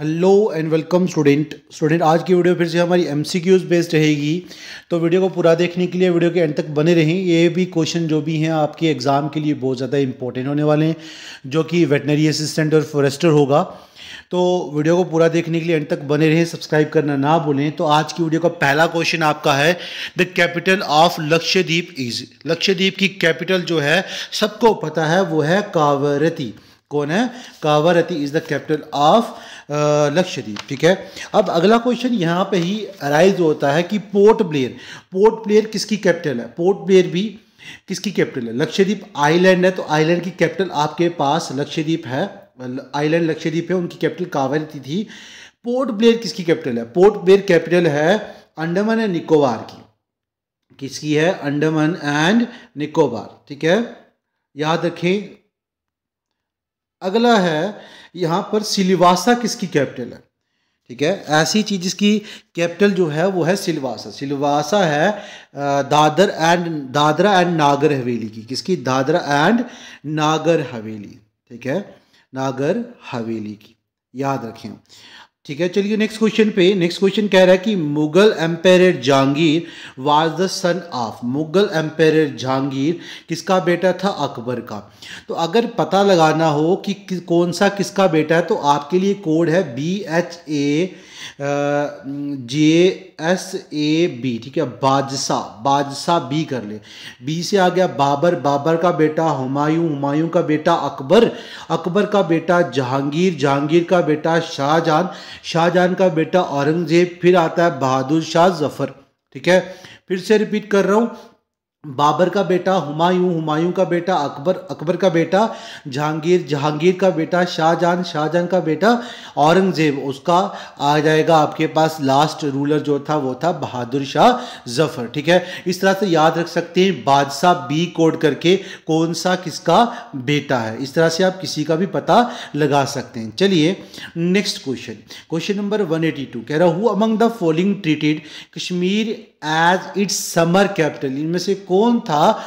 Hello and welcome student student आज की video फिर से हमारी एम सी क्यूज़ बेस्ड रहेगी तो वीडियो को पूरा देखने के लिए वीडियो के एंड तक बने रहें ये भी क्वेश्चन जो भी हैं आपके एग्ज़ाम के लिए बहुत ज़्यादा इंपॉर्टेंट होने वाले हैं जो कि वेटनरी असिस्टेंट और फॉरेस्टर होगा तो वीडियो को पूरा देखने के लिए एंड तक बने रहें सब्सक्राइब करना ना भूलें तो आज की वीडियो का पहला क्वेश्चन आपका है the capital of Lakshadweep is Lakshadweep की कैपिटल जो है सबको पता है वो है कावरती कौन है Kavaratti is the capital of Lakshadweep ठीक है अब अगला क्वेश्चन यहाँ पे ही अराइज होता है कि पोर्ट ब्लेयर पोर्ट ब्लेयर किसकी कैपिटल है पोर्ट ब्लेयर भी किसकी कैपिटल है लक्षद्वीप आइलैंड है तो आइलैंड की कैपिटल आपके पास लक्षद्वीप है आइलैंड लक्षद्वीप है उनकी कैपिटल कावरती थी पोर्ट ब्लेयर किसकी कैपिटल है पोर्ट ब्लेयर कैपिटल है अंडमान एंड निकोबार की किसकी है अंडमान एंड निकोबार ठीक है याद रखें अगला है यहाँ पर सिलवासा किसकी कैपिटल है ठीक है ऐसी चीज़ जिसकी कैपिटल जो है वो है सिलवासा सिलवासा है दादर एंड दादरा एंड नागर हवेली की किसकी दादरा एंड नागर हवेली ठीक है नागर हवेली की याद रखें ठीक है चलिए नेक्स्ट क्वेश्चन पे नेक्स्ट क्वेश्चन कह रहा है कि Mughal empire Jahangir was the son of Mughal empire Jahangir किसका बेटा था अकबर का तो अगर पता लगाना हो कि कौन सा किसका बेटा है तो आपके लिए कोड है B H A J S A B ठीक है बादशाह बादशाह बी कर ले बी से आ गया बाबर बाबर का बेटा हुमायूं हुमायूं का बेटा अकबर अकबर का बेटा जहांगीर जहांगीर का बेटा शाहजहां शाहजहां का बेटा औरंगजेब फिर आता है बहादुर शाह जफर ठीक है फिर से रिपीट कर रहा हूँ बाबर का बेटा हुमायूं हुमायूं का बेटा अकबर अकबर का बेटा जहांगीर जहांगीर का बेटा शाहजहां शाहजहां का बेटा औरंगज़ेब उसका आ जाएगा आपके पास लास्ट रूलर जो था वो था बहादुर शाह जफ़र ठीक है इस तरह से याद रख सकते हैं बादशाह बी कोड करके कौन सा किसका बेटा है इस तरह से आप किसी का भी पता लगा सकते हैं चलिए next question question number two कह रहा हूँ among the following treated Kashmir as its summer capital इनमें से कौन था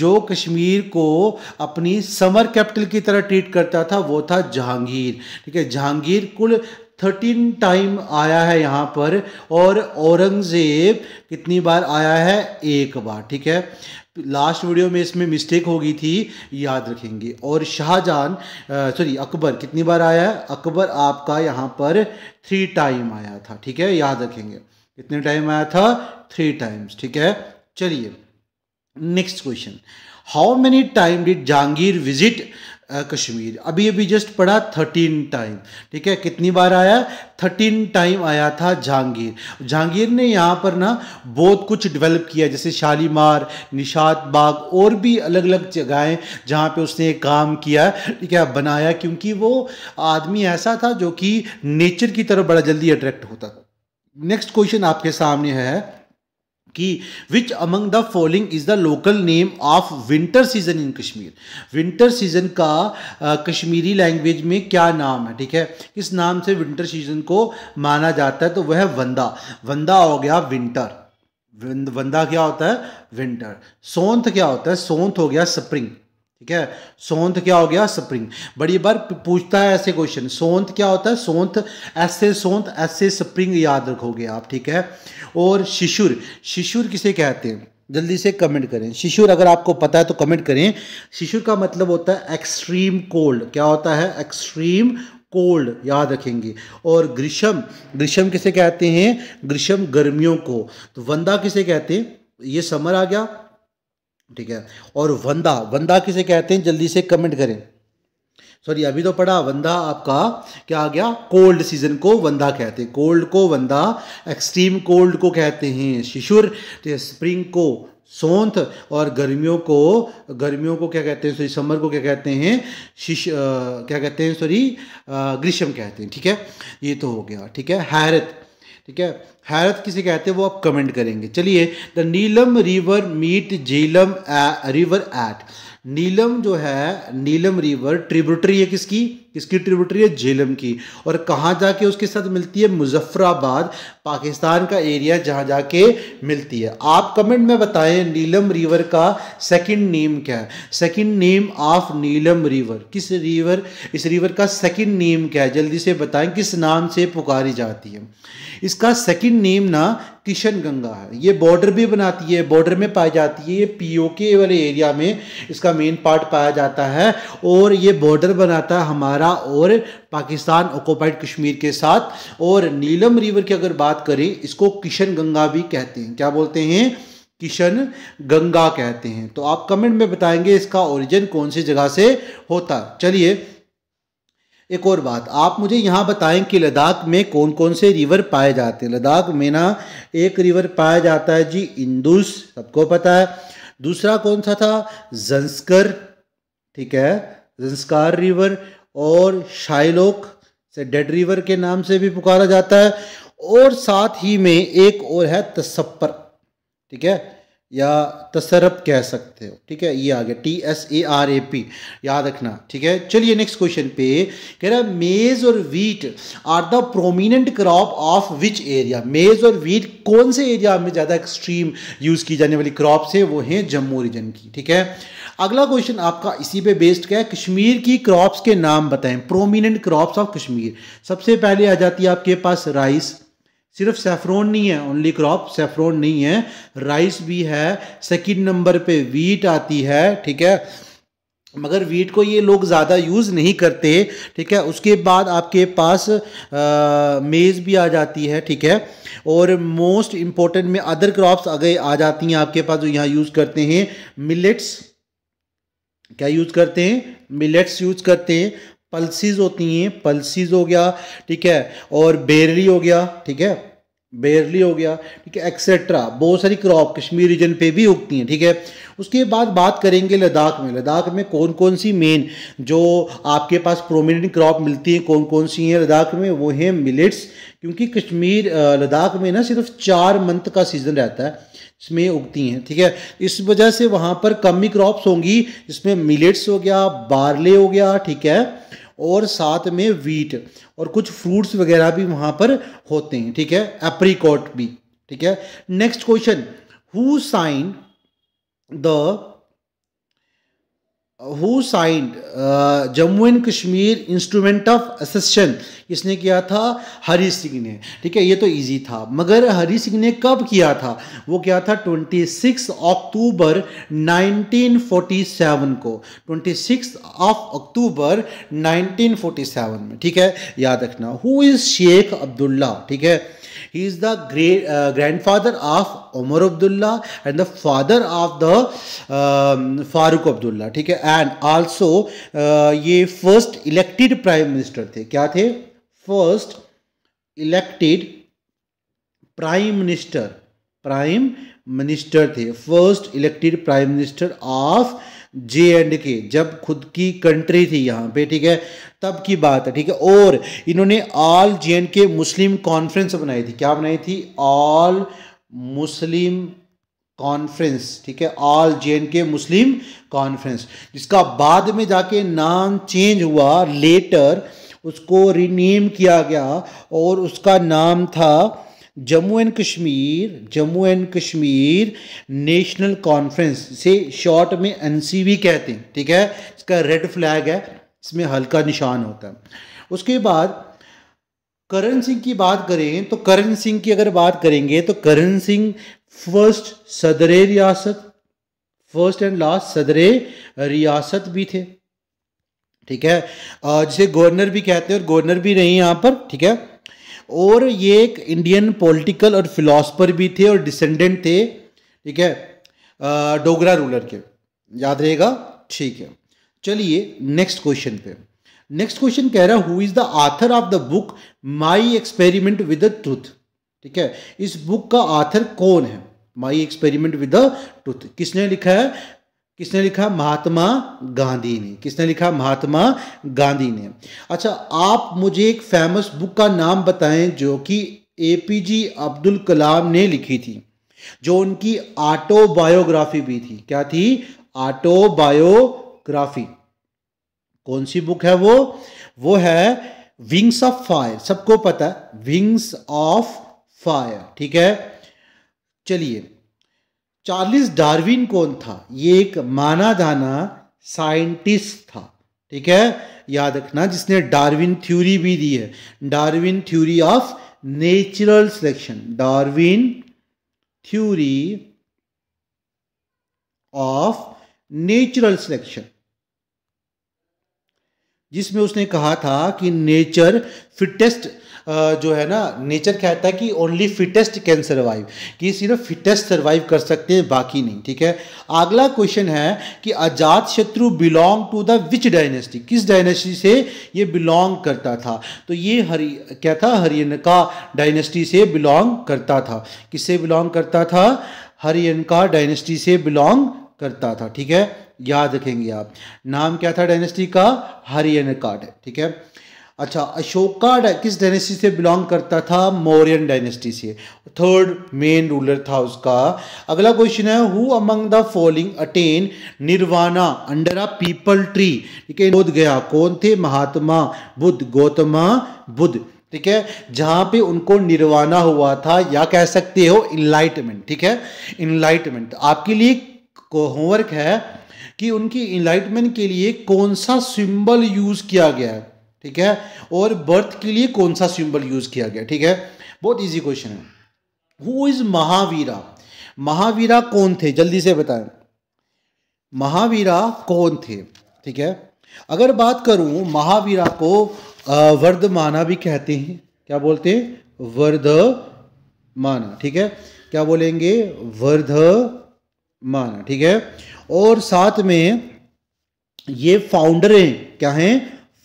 जो कश्मीर को अपनी समर कैपिटल की तरह ट्रीट करता था वो था जहांगीर ठीक है जहांगीर कुल थर्टीन टाइम आया है यहाँ पर और औरंगज़ेब कितनी बार आया है एक बार ठीक है लास्ट वीडियो में इसमें मिस्टेक हो गई थी याद रखेंगे और शाहजहान सॉरी अकबर कितनी बार आया है अकबर आपका यहाँ पर थ्री टाइम आया था ठीक है याद रखेंगे कितने टाइम आया था थ्री टाइम्स ठीक है चलिए next question how many time did Jahangir visit Kashmir अभी अभी जस्ट पढ़ा थर्टीन टाइम ठीक है कितनी बार आया थर्टीन टाइम आया था जहांगीर जहांगीर ने यहाँ पर ना बहुत कुछ डेवलप किया जैसे शालीमार निशात बाग और भी अलग अलग जगहें जहाँ पे उसने काम किया ठीक है बनाया क्योंकि वो आदमी ऐसा था जो कि नेचर की तरफ बड़ा जल्दी अट्रैक्ट होता था नेक्स्ट क्वेश्चन आपके सामने है कि which among the following is the local name of winter season in Kashmir winter season का कश्मीरी लैंग्वेज में क्या नाम है ठीक है किस नाम से विंटर सीजन को माना जाता है तो वह वंदा वंदा हो गया विंटर वंदा क्या होता है विंटर सोंथ क्या होता है सोंथ हो गया स्प्रिंग ठीक है सोंथ क्या हो गया स्प्रिंग बड़ी बार पूछता है ऐसे क्वेश्चन सोंथ क्या होता है सोंथ ऐसे सोंथ ऐसे स्प्रिंग याद रखोगे आप ठीक है और शिशुर शिशुर किसे कहते हैं जल्दी से कमेंट करें शिशुर अगर आपको पता है तो कमेंट करें शिशुर का मतलब होता है एक्सट्रीम कोल्ड क्या होता है एक्सट्रीम कोल्ड याद रखेंगे और ग्रीष्म ग्रीष्म किसे कहते हैं ग्रीष्म गर्मियों को तो वंदा किसे कहते हैं ये समर आ गया ठीक है और वंदा वंदा किसे कहते हैं जल्दी से कमेंट करें सॉरी अभी तो पढ़ा वंदा आपका क्या आ गया कोल्ड सीजन को वंदा कहते हैं कोल्ड को वंदा एक्सट्रीम कोल्ड को कहते हैं शिशुर स्प्रिंग तो को सोंथ और गर्मियों को गर्मियों को क्या कहते हैं सॉरी समर को क्या कहते हैं शिश क्या कहते हैं सॉरी ग्रीष्म कहते हैं ठीक है ये तो हो गया ठीक है हैरत ठीक है हैरत किसे कहते हैं वो आप कमेंट करेंगे चलिए the Neelam river meet Jhelum river at Neelam जो है नीलम रिवर ट्रिब्यूटरी है किसकी किसकी ट्रिब्यूटरी है झेलम की और कहाँ जाके उसके साथ मिलती है मुजफ्फराबाद पाकिस्तान का एरिया जहाँ जाके मिलती है आप कमेंट में बताएं नीलम रिवर का सेकंड नेम क्या है second name of Neelam river किस रिवर इस रिवर का सेकंड नेम क्या है जल्दी से बताएं किस नाम से पुकारी जाती है इसका सेकंड नेम ना किशन गंगा है ये बॉर्डर भी बनाती है बॉर्डर में पाई जाती है ये पीओके वाले एरिया में इसका मेन पार्ट पाया जाता है और ये बॉर्डर बनाता है हमारा हरियाणा और पाकिस्तान ऑकोपाइड कश्मीर के साथ और नीलम रिवर की अगर बात करें इसको किशन गंगा भी कहते हैं क्या बोलते हैं किशन गंगा कहते हैं तो आप कमेंट में बताएंगे इसका ओरिजिन कौन सी जगह से होता चलिए एक और बात आप मुझे यहाँ बताएं कि लद्दाख में कौन कौन से रिवर पाए जाते हैं लद्दाख में ना एक रिवर पाया जाता है जी इंदुस सबको पता है दूसरा कौन सा था जंस्कर ठीक है जंस्कार रिवर और शाइलोक से डेड रिवर के नाम से भी पुकारा जाता है और साथ ही में एक और है तस्पर ठीक है या तसरप कह सकते हो ठीक है ये आ गया T S A R A P याद रखना ठीक है चलिए नेक्स्ट क्वेश्चन पे कह रहा है मेज और wheat are the prominent crop of which area maize और वीट कौन से एरिया में ज़्यादा एक्सट्रीम यूज़ की जाने वाली क्रॉप्स है वो हैं जम्मू रीजन की ठीक है अगला क्वेश्चन आपका इसी पे बेस्ड क्या है कश्मीर की क्रॉप्स के नाम बताएं प्रोमिनेंट क्रॉप्स ऑफ कश्मीर सबसे पहले आ जाती है आपके पास राइस सिर्फ सेफ्रोन नहीं है ओनली क्रॉप सेफ्रोन नहीं है राइस भी है सेकंड नंबर पे वीट आती है ठीक है मगर वीट को ये लोग ज़्यादा यूज़ नहीं करते ठीक है उसके बाद आपके पास मेज़ भी आ जाती है ठीक है और मोस्ट इम्पोर्टेंट में अदर क्रॉप्स अगर आ जाती हैं आपके पास जो तो यहाँ यूज़ करते हैं मिलेट्स क्या यूज़ करते हैं मिलेट्स यूज़ करते हैं पल्सिस होती हैं पल्सीज हो गया ठीक है और बेरली हो गया ठीक है बेरली हो गया ठीक है एक्सेट्रा बहुत सारी क्रॉप कश्मीर रीजन पे भी उगती हैं ठीक है उसके बाद बात करेंगे लद्दाख में लद्दाख में कौन कौन सी मेन जो आपके पास प्रोमिनेंट क्रॉप मिलती हैं कौन कौन सी हैं लद्दाख में वो हैं मिलेट्स क्योंकि कश्मीर लद्दाख में ना सिर्फ चार मंथ का सीज़न रहता है इसमें उगती हैं ठीक है इस वजह से वहाँ पर कम ही क्रॉप्स होंगी जिसमें मिलेट्स हो गया बार्ले हो गया ठीक है और साथ में वीट और कुछ फ्रूट्स वगैरह भी वहाँ पर होते हैं ठीक है एप्रीकॉट भी ठीक है next question who sign the who signed Jammu and Kashmir instrument of accession किसने किया था हरी सिंह ने ठीक है ये तो इजी था मगर हरी सिंह ने कब किया था वो किया था 26 अक्टूबर 1947 को 26 ऑफ अक्टूबर 1947 में ठीक है याद रखना हु इज़ शेख अब्दुल्ला ठीक है He is the great uh, grandfather of Omar Abdullah and the father of the um, Farooq Abdullah. ठीक है and also uh, ये first elected prime minister थे क्या थे first elected prime minister prime minister थे first elected prime minister of uh, J and K जब खुद की कंट्री थी यहाँ पे ठीक है तब की बात है ठीक है और इन्होंने ऑल जे एंड के मुस्लिम कॉन्फ्रेंस बनाई थी क्या बनाई थी ऑल मुस्लिम कॉन्फ्रेंस ठीक है ऑल जे एंड के मुस्लिम कॉन्फ्रेंस जिसका बाद में जाके नाम चेंज हुआ लेटर उसको रिनेम किया गया और उसका नाम था Jammu and Kashmir Jammu and Kashmir national conference से शॉर्ट में एन कहते हैं ठीक है इसका रेड फ्लैग है इसमें हल्का निशान होता है उसके बाद करण सिंह की बात करें तो करण सिंह की अगर बात करेंगे तो करण सिंह फर्स्ट सदर रियासत फर्स्ट एंड लास्ट सदर रियासत भी थे ठीक है जिसे गवर्नर भी कहते हैं और गवर्नर भी रहे यहाँ पर ठीक है और ये एक इंडियन पॉलिटिकल और फिलोसफर भी थे और डिसेंडेंट थे ठीक है डोगरा रूलर के याद रहेगा ठीक है चलिए नेक्स्ट क्वेश्चन पे नेक्स्ट क्वेश्चन कह रहा है who is the author of the book my experiment with the truth ठीक है इस बुक का आथर कौन है my experiment with the truth किसने लिखा है किसने लिखा महात्मा गांधी ने किसने लिखा महात्मा गांधी ने अच्छा आप मुझे एक फेमस बुक का नाम बताएं जो कि ए पी जी अब्दुल कलाम ने लिखी थी जो उनकी ऑटोबायोग्राफी भी थी क्या थी ऑटोबायोग्राफी कौन सी बुक है वो वो है विंग्स ऑफ फायर सबको पता विंग्स ऑफ फायर ठीक है चलिए चार्लिस डार्विन कौन था ये एक माना जाना साइंटिस्ट था ठीक है याद रखना जिसने डार्विन थ्योरी भी दी है Darwin theory of natural selection Darwin theory of natural selection जिसमें उसने कहा था कि नेचर फिटेस्ट जो है ना नेचर कहता है कि ओनली फिटेस्ट कैन सर्वाइव कि सिर्फ फिटेस्ट सर्वाइव कर सकते हैं बाकी नहीं ठीक है अगला क्वेश्चन है कि Ajatashatru belong to the which dynasty किस डायनेस्टी से ये बिलोंग करता था तो ये हरि क्या था हरियनका डायनेस्टी से बिलोंग करता था किससे बिलोंग करता था हरियनका डायनेस्टी से बिलोंग करता था ठीक है याद रखेंगे आप नाम क्या था डायनेस्टी का हरियन काट ठीक है अच्छा अशोका किस डायनेस्टी से बिलोंग करता था मौर्यन डायनेस्टी से थर्ड मेन रूलर था उसका अगला क्वेश्चन है who among the following attain nirvana under a peepal tree ठीक है बोध गया कौन थे महात्मा बुद्ध गौतमा बुद्ध ठीक है जहां पे उनको निर्वाणा हुआ था या कह सकते हो इनलाइटमेंट ठीक है इनलाइटमेंट आपके लिए को होमवर्क है कि उनकी इनलाइटमेंट के लिए कौन सा सिंबल यूज़ किया गया है ठीक है और बर्थ के लिए कौन सा सिंबल यूज़ किया गया ठीक है बहुत इजी क्वेश्चन है हु इज़ महावीरा महावीरा कौन थे जल्दी से बताएं महावीरा कौन थे ठीक है अगर बात करूं महावीरा को वर्धमाना भी कहते हैं क्या बोलते हैं वर्धमाना ठीक है क्या बोलेंगे वर्ध माना ठीक है और साथ में ये फाउंडर हैं क्या हैं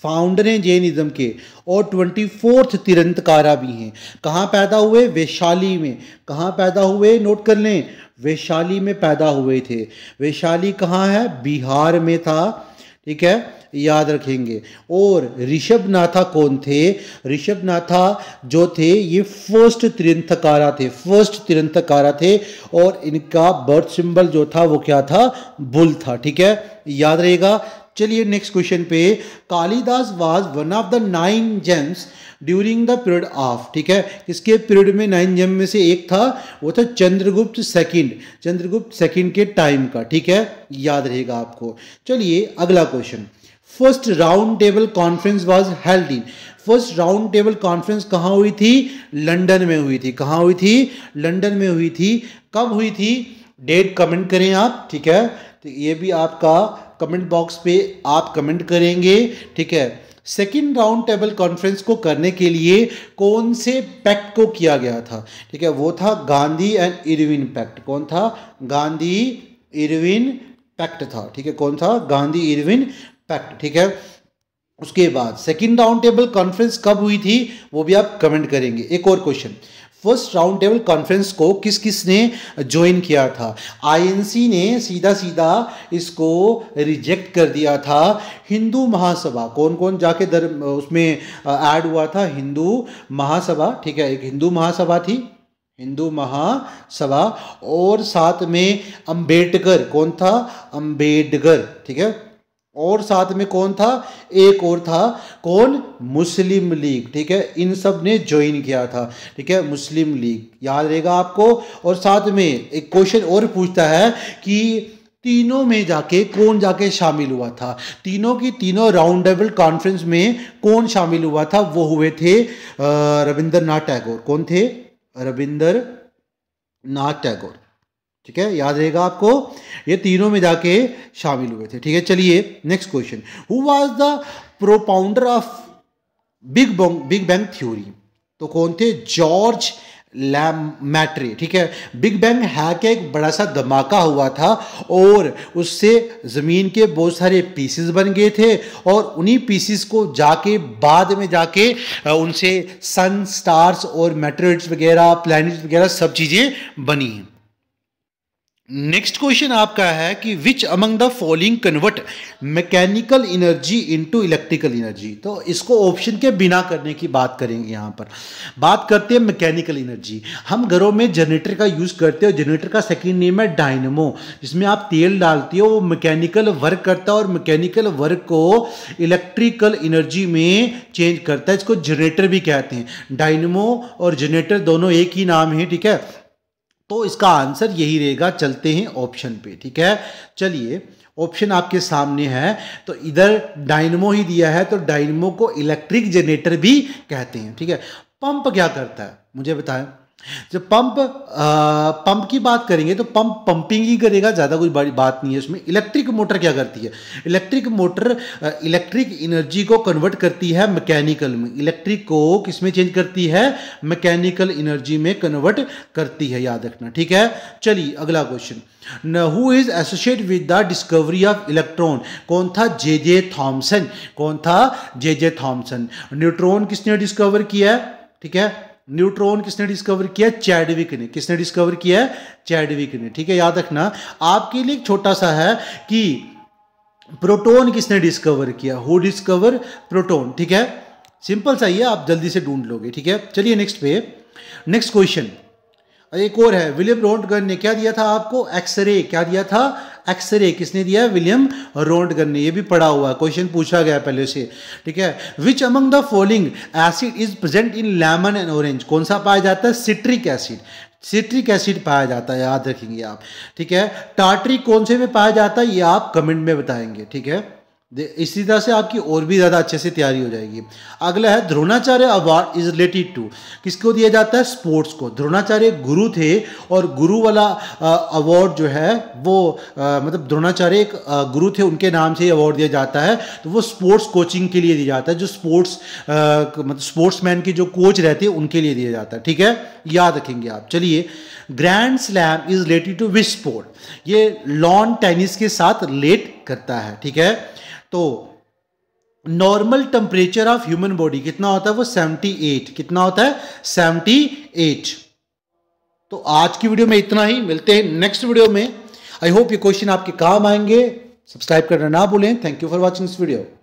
फाउंडर हैं जैनिज्म के और ट्वेंटी फोर्थ तिरंतकारा भी हैं कहाँ पैदा हुए वैशाली में कहाँ पैदा हुए नोट कर लें वैशाली में पैदा हुए थे वैशाली कहाँ है बिहार में था ठीक है याद रखेंगे और ऋषभ नाथा कौन थे ऋषभ नाथा जो थे ये फर्स्ट तिरंथकारा थे फर्स्ट तिरंथकारा थे और इनका बर्थ सिंबल जो था वो क्या था बुल था ठीक है याद रहेगा चलिए नेक्स्ट क्वेश्चन पे Kalidas was one of the nine gems during the period of ठीक है इसके पीरियड में नाइन जेम में से एक था वो था चंद्रगुप्त सेकंड चंद्रगुप्त सेकंड के टाइम का ठीक है याद रहेगा आपको चलिए अगला question first round table conference was held in first round table conference कहाँ हुई थी लंदन में हुई थी कहाँ हुई थी लंदन में हुई थी कब हुई थी डेट कमेंट करें आप ठीक है तो ये भी आपका कमेंट बॉक्स पे आप कमेंट करेंगे ठीक है सेकेंड राउंड टेबल कॉन्फ्रेंस को करने के लिए कौन से पैक्ट को किया गया था ठीक है वो था गांधी एंड इरविन पैक्ट कौन था गांधी इरविन पैक्ट था ठीक है कौन था गांधी इरविन फैक्ट ठीक है उसके बाद सेकंड राउंड टेबल कॉन्फ्रेंस कब हुई थी वो भी आप कमेंट करेंगे एक और question first round table conference को किस किस ने ज्वाइन किया था आईएनसी ने सीधा सीधा इसको रिजेक्ट कर दिया था हिंदू महासभा कौन कौन जाके दर उसमें ऐड uh, हुआ था हिंदू महासभा ठीक है एक हिंदू महासभा थी हिंदू महासभा और साथ में अंबेडकर कौन था अंबेडकर ठीक है और साथ में कौन था एक और था कौन मुस्लिम लीग ठीक है इन सब ने ज्वाइन किया था ठीक है मुस्लिम लीग याद रहेगा आपको और साथ में एक क्वेश्चन और पूछता है कि तीनों में जाके कौन जाके शामिल हुआ था तीनों की तीनों राउंड टेबल कॉन्फ्रेंस में कौन शामिल हुआ था वो हुए थे रविंद्रनाथ टैगोर कौन थे रविंद्र नाथ टैगोर ठीक है याद रहेगा आपको ये तीनों में जाके शामिल हुए थे ठीक है चलिए next question who was the propounder of big bong big bang theory तो कौन थे जॉर्ज लैम मैट्रे ठीक है बिग बैंग है हैक एक बड़ा सा धमाका हुआ था और उससे ज़मीन के बहुत सारे पीसेस बन गए थे और उन्हीं पीसेस को जाके बाद में जाके उनसे सन स्टार्स और मेटेरियल्स वगैरह प्लैनेट्स वगैरह सब चीज़ें बनी हैं नेक्स्ट क्वेश्चन आपका है कि which among the following convert mechanical energy into electrical energy तो इसको ऑप्शन के बिना करने की बात करेंगे यहाँ पर बात करते हैं मैकेनिकल एनर्जी हम घरों में जनरेटर का यूज़ करते हो जनरेटर का सेकंड नेम है डायनमो जिसमें आप तेल डालते हो वो मैकेनिकल वर्क करता है और मैकेनिकल वर्क को इलेक्ट्रिकल इनर्जी में चेंज करता है इसको जनरेटर भी कहते हैं डायनमो और जनरेटर दोनों एक ही नाम है ठीक है तो इसका आंसर यही रहेगा चलते हैं ऑप्शन पे ठीक है चलिए ऑप्शन आपके सामने है तो इधर डायनमो ही दिया है तो डायनमो को इलेक्ट्रिक जनरेटर भी कहते हैं ठीक है पंप क्या करता है मुझे बताएं जब पंप पंप की बात करेंगे तो पंप पंपिंग ही करेगा ज़्यादा कोई बड़ी बात नहीं है उसमें इलेक्ट्रिक मोटर क्या करती है इलेक्ट्रिक मोटर इलेक्ट्रिक एनर्जी को कन्वर्ट करती है मैकेनिकल में इलेक्ट्रिक को किस में चेंज करती है मैकेनिकल एनर्जी में कन्वर्ट करती है याद रखना ठीक है चलिए अगला question who is associate with the discovery of electron कौन था जे जे थॉम्सन कौन था जे जे थॉम्सन न्यूट्रॉन किसने डिस्कवर किया है ठीक है न्यूट्रॉन किसने डिस्कवर किया चैडविक ने किसने डिस्कवर किया चैडविक ने ठीक है याद रखना आपके लिए एक छोटा सा है कि प्रोटॉन किसने डिस्कवर किया हु डिस्कवर प्रोटॉन ठीक है सिंपल सा ही आप जल्दी से ढूंढ लोगे ठीक है चलिए नेक्स्ट पे नेक्स्ट क्वेश्चन एक और है विलियम रोंटगन ने क्या दिया था आपको एक्सरे क्या दिया था एक्सरे किसने दिया विलियम रोंडगन ने ये भी पढ़ा हुआ है क्वेश्चन पूछा गया पहले से ठीक है which among the following acid is present in lemon and orange कौन सा पाया जाता है सिट्रिक एसिड सिट्रिक एसिड पाया जाता है याद रखेंगे आप ठीक है टाटरी कौन से में पाया जाता है ये आप कमेंट में बताएंगे ठीक है इसी तरह से आपकी और भी ज़्यादा अच्छे से तैयारी हो जाएगी अगला है Dronacharya award is related to किसको दिया जाता है स्पोर्ट्स को द्रोणाचार्य गुरु थे और गुरु वाला अवार्ड जो है वो आ, मतलब द्रोणाचार्य एक गुरु थे उनके नाम से अवार्ड दिया जाता है तो वो स्पोर्ट्स कोचिंग के लिए दिया जाता है जो स्पोर्ट्स मतलब स्पोर्ट्स मैन के जो कोच रहते हैं उनके लिए दिया जाता है ठीक है याद रखेंगे आप चलिए grand slam is related to which sport ये लॉन टेनिस के साथ रिलेट करता है ठीक है तो normal temperature of human body कितना होता है वो 78 कितना होता है 78 तो आज की वीडियो में इतना ही मिलते हैं नेक्स्ट वीडियो में आई होप ये क्वेश्चन आपके काम आएंगे सब्सक्राइब करना ना भूलें thank you for watching this video